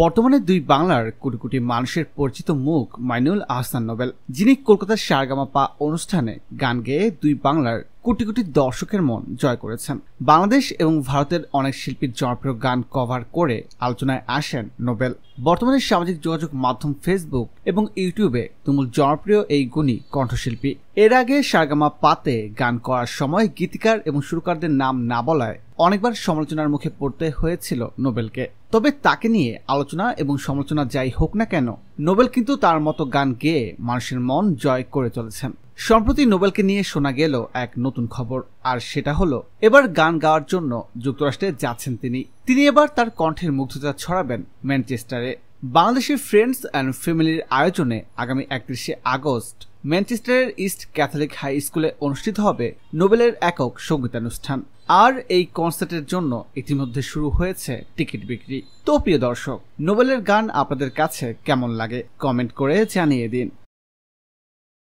বর্তমানে দুই বাংলার কোটি কোটি মানুষের পরিচিত মুখ মাইনুল আহসান নোবেল যিনি কলকাতার পা অনুষ্ঠানে গান গেয়ে দুই বাংলার কোটি কোটি দর্শকের মন জয় করেছেন বাংলাদেশ এবং ভারতের অনেক শিল্পীর জনপ্রিয় গান কভার করে আলোচনায় আসেন নোবেল বর্তমানে সামাজিক যোগাযোগ মাধ্যম ফেসবুক এবং ইউটিউবে তুমুল জনপ্রিয় এই গুণী কণ্ঠশিল্পী এর আগে সারগামা পাতে গান করার সময় গীতিকার এবং সুরকারদের নাম না বলায় অনেকবার সমালোচনার মুখে পড়তে হয়েছিল নোবেলকে তবে তাকে নিয়ে আলোচনা এবং সমালোচনা যাই হোক না কেন নোবেল কিন্তু তার মতো গান গেয়ে মানুষের মন জয় করে চলেছেন সম্প্রতি নোবেলকে নিয়ে শোনা গেল এক নতুন খবর আর সেটা হলো এবার গান গাওয়ার জন্য যুক্তরাষ্ট্রে যাচ্ছেন তিনি তিনি এবার তার কণ্ঠের মুগ্ধতা ছড়াবেন ম্যানচেস্টারে বাংলাদেশের ফ্রেন্ডস অ্যান্ড ফ্যামিলির আয়োজনে আগামী একত্রিশে আগস্ট ম্যানচেস্টারের ইস্ট ক্যাথলিক হাই স্কুলে অনুষ্ঠিত হবে নোবেলের একক সঙ্গীতানুষ্ঠান আর এই কনসার্টের জন্য ইতিমধ্যে শুরু হয়েছে টিকিট বিক্রি তো প্রিয় দর্শক নোবেলের গান আপনাদের কাছে কেমন লাগে কমেন্ট করে জানিয়ে দিন